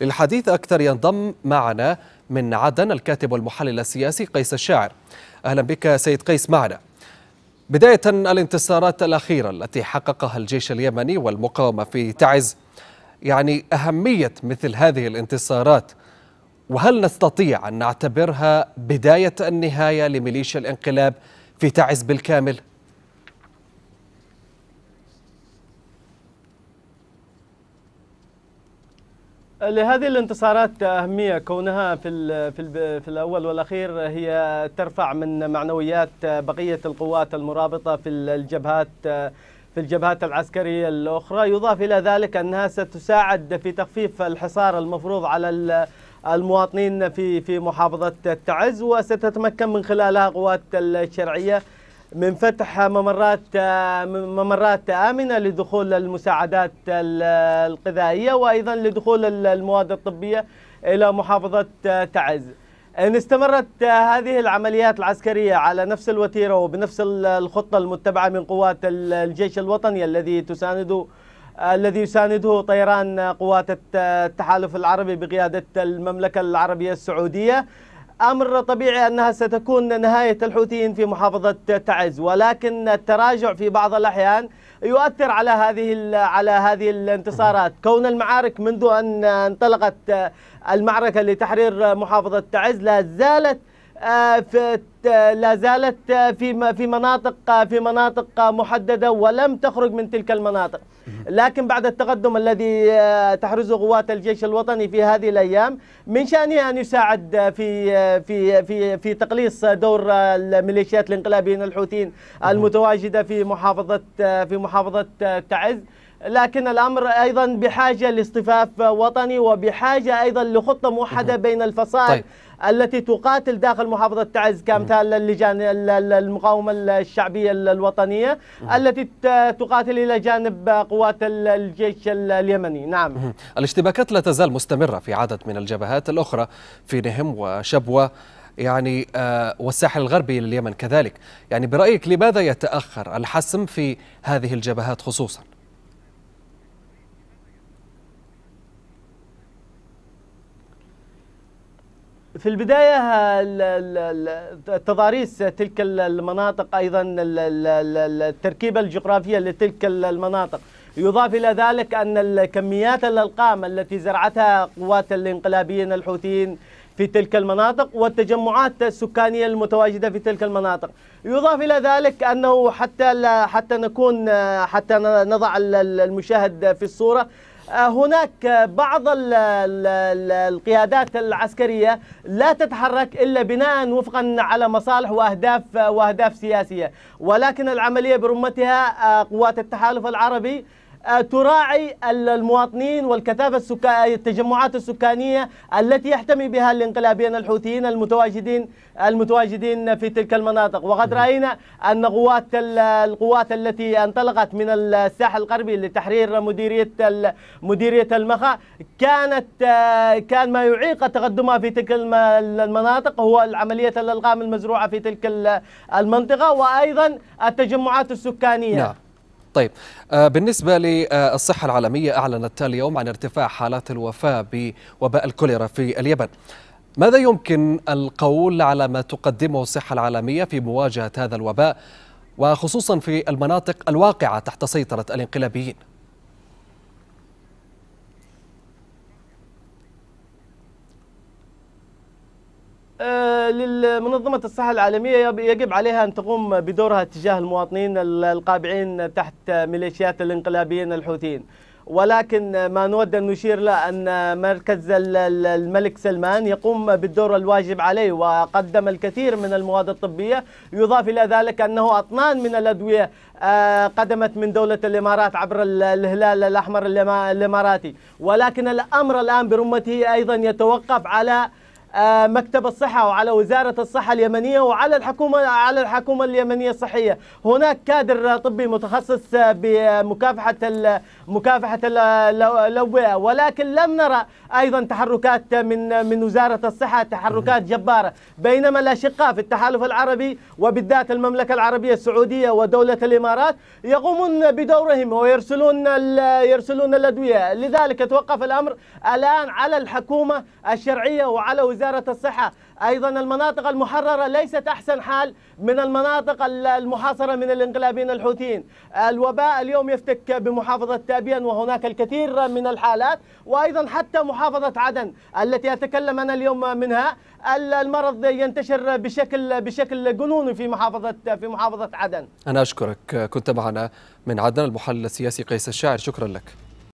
للحديث أكثر ينضم معنا من عدن الكاتب والمحلل السياسي قيس الشاعر أهلا بك سيد قيس معنا بداية الانتصارات الأخيرة التي حققها الجيش اليمني والمقاومة في تعز يعني أهمية مثل هذه الانتصارات وهل نستطيع أن نعتبرها بداية النهاية لميليشيا الانقلاب في تعز بالكامل؟ لهذه الانتصارات أهمية كونها في ال في ال في الأول والأخير هي ترفع من معنويات بقية القوات المرابطة في الجبهات في الجبهات العسكرية الأخرى يضاف إلى ذلك أنها ستساعد في تخفيف الحصار المفروض على المواطنين في في محافظة التعز وستتمكن من خلالها قوات الشرعية من فتح ممرات ممرات آمنة لدخول المساعدات الغذائية وأيضا لدخول المواد الطبية إلى محافظة تعز إن استمرت هذه العمليات العسكرية على نفس الوتيرة وبنفس الخطة المتبعة من قوات الجيش الوطني الذي تسانده الذي يسانده طيران قوات التحالف العربي بقيادة المملكة العربية السعودية أمر طبيعي أنها ستكون نهاية الحوثيين في محافظة تعز ولكن التراجع في بعض الأحيان يؤثر على هذه على هذه الانتصارات كون المعارك منذ أن انطلقت المعركة لتحرير محافظة تعز لا زالت آه، آه، لا زالت آه، في في مناطق آه، في مناطق محدده ولم تخرج من تلك المناطق لكن بعد التقدم الذي تحرزه قوات الجيش الوطني في هذه الايام من شانه ان يساعد في في في في تقليص دور الميليشيات الانقلابيين الحوثيين المتواجده في محافظه في محافظه تعز لكن الامر ايضا بحاجه لاصطفاف وطني وبحاجه ايضا لخطه موحده بين الفصائل طيب. التي تقاتل داخل محافظه تعز كامتا اللجان المقاومة الشعبية الوطنية التي تقاتل إلى جانب قوات الجيش اليمني نعم الاشتباكات لا تزال مستمرة في عدد من الجبهات الأخرى في نهم وشبوة يعني آه، والساحل الغربي لليمن كذلك يعني برأيك لماذا يتأخر الحسم في هذه الجبهات خصوصاً في البداية تضاريس تلك المناطق أيضا التركيبة الجغرافية لتلك المناطق يضاف إلى ذلك أن الكميات الألقام التي زرعتها قوات الانقلابيين الحوثيين في تلك المناطق والتجمعات السكانية المتواجدة في تلك المناطق يضاف إلى ذلك أنه حتى حتى نكون حتى نضع المشاهد في الصورة آه، هناك بعض القيادات العسكرية لا تتحرك إلا بناء وفقا على مصالح وأهداف وأهداف سياسية ولكن العملية برمتها آه، قوات التحالف العربي آه، تراعي المواطنين والكثافة السكا... التجمعات السكانية التي يحتمي بها الانقلابيين الحوثيين المتواجدين المتواجدين في تلك المناطق وقد رأينا أن قوات القوات التي انطلقت من الساحل الغربي لتحرير مديرية مديرية المخا كانت آه، كان ما يعيق تقدمها في تلك المناطق هو عملية الألغام المزروعة في تلك المنطقة وأيضا التجمعات السكانية نعم. طيب آه، بالنسبة للصحة العالمية أعلنت اليوم عن ارتفاع حالات الوفاة بوباء الكوليرا في اليمن ماذا يمكن القول على ما تقدمه الصحة العالمية في مواجهة هذا الوباء وخصوصا في المناطق الواقعة تحت سيطرة الانقلابيين آه، لمنظمة الصحة العالمية يجب عليها أن تقوم بدورها تجاه المواطنين القابعين تحت ميليشيات الانقلابيين الحوثيين ولكن ما نود أن نشير له أن مركز الملك سلمان يقوم بالدور الواجب عليه وقدم الكثير من المواد الطبية يضاف إلى ذلك أنه أطنان من الأدوية آه، قدمت من دولة الإمارات عبر الهلال الأحمر الإماراتي ولكن الأمر الآن برمته أيضا يتوقف على آه، مكتب الصحة وعلى وزارة الصحة اليمنية وعلى الحكومة على الحكومة اليمنية الصحية هناك كادر طبي متخصص بمكافحة مكافحة الأوبئة ولكن لم نرى أيضا تحركات من من وزارة الصحة تحركات جبارة بينما الأشقاء في التحالف العربي وبالذات المملكة العربية السعودية ودولة الإمارات يقومون بدورهم ويرسلون يرسلون الأدوية لذلك يتوقف الأمر الآن على الحكومة الشرعية وعلى وزارة وزارة الصحة أيضا المناطق المحررة ليست أحسن حال من المناطق المحاصرة من الانقلابين الحوثيين الوباء اليوم يفتك بمحافظة تابين وهناك الكثير من الحالات وأيضا حتى محافظة عدن التي أتكلم أنا اليوم منها المرض ينتشر بشكل بشكل جنوني في محافظة في محافظة عدن أنا أشكرك كنت معنا من عدن المحلل السياسي قيس الشاعر شكرا لك